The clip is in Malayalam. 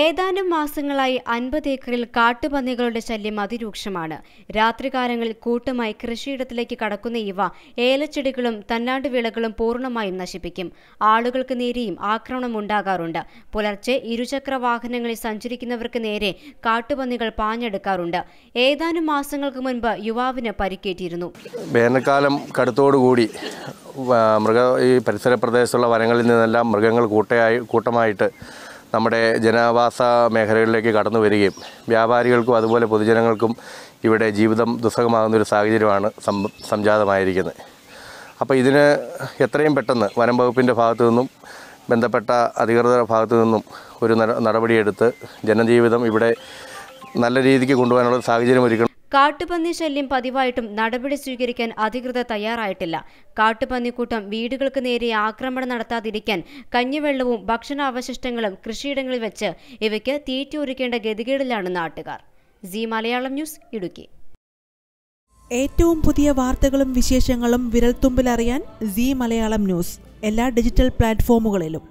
ഏതാനും മാസങ്ങളായി അൻപത് ഏക്കറിൽ കാട്ടുപന്നികളുടെ ശല്യം അതിരൂക്ഷമാണ് രാത്രികാലങ്ങളിൽ കൂട്ടമായി കൃഷിയിടത്തിലേക്ക് കടക്കുന്ന ഇവ ഏലച്ചെടികളും തന്നാണ്ട് വിളകളും പൂർണ്ണമായും നശിപ്പിക്കും ആളുകൾക്ക് നേരെയും ആക്രമണം ഉണ്ടാകാറുണ്ട് പുലർച്ചെ ഇരുചക്ര വാഹനങ്ങളിൽ സഞ്ചരിക്കുന്നവർക്ക് നേരെ കാട്ടുപന്നികൾ പാഞ്ഞെടുക്കാറുണ്ട് ഏതാനും മാസങ്ങൾക്ക് മുൻപ് യുവാവിന് പരിക്കേറ്റിരുന്നു വേനൽക്കാലം കടുത്തോടുകൂടി മൃഗ ഈ പരിസര പ്രദേശത്തുള്ള വനങ്ങളിൽ നിന്നെല്ലാം മൃഗങ്ങൾ കൂട്ടയായി കൂട്ടമായിട്ട് നമ്മുടെ ജനവാസ മേഖലകളിലേക്ക് കടന്നു വരികയും വ്യാപാരികൾക്കും അതുപോലെ പൊതുജനങ്ങൾക്കും ഇവിടെ ജീവിതം ദുസ്സഹമാകുന്നൊരു സാഹചര്യമാണ് സംജാതമായിരിക്കുന്നത് അപ്പോൾ ഇതിന് എത്രയും പെട്ടെന്ന് വനം വകുപ്പിൻ്റെ ഭാഗത്തു നിന്നും ബന്ധപ്പെട്ട അധികൃതരുടെ ഭാഗത്തു നിന്നും ഒരു നടപടിയെടുത്ത് ജനജീവിതം ഇവിടെ നല്ല രീതിക്ക് കൊണ്ടുപോകാനുള്ള സാഹചര്യം ഒരുക്കണം കാട്ടുപന്നി ശല്യം പതിവായിട്ടും നടപടി സ്വീകരിക്കാൻ അധികൃതർ തയ്യാറായിട്ടില്ല കാട്ടുപന്നിക്കൂട്ടം വീടുകൾക്ക് നേരെ ആക്രമണം നടത്താതിരിക്കാൻ കഞ്ഞിവെള്ളവും ഭക്ഷണാവശിഷ്ടങ്ങളും കൃഷിയിടങ്ങളിൽ വെച്ച് ഇവയ്ക്ക് തീറ്റൊരുക്കേണ്ട ഗതികേടിലാണ് നാട്ടുകാർ സി മലയാളം ന്യൂസ് ഇടുക്കി ഏറ്റവും പുതിയ വാർത്തകളും വിശേഷങ്ങളും വിരൽത്തുമ്പിലറിയാൻ സി മലയാളം ന്യൂസ് എല്ലാ ഡിജിറ്റൽ പ്ലാറ്റ്ഫോമുകളിലും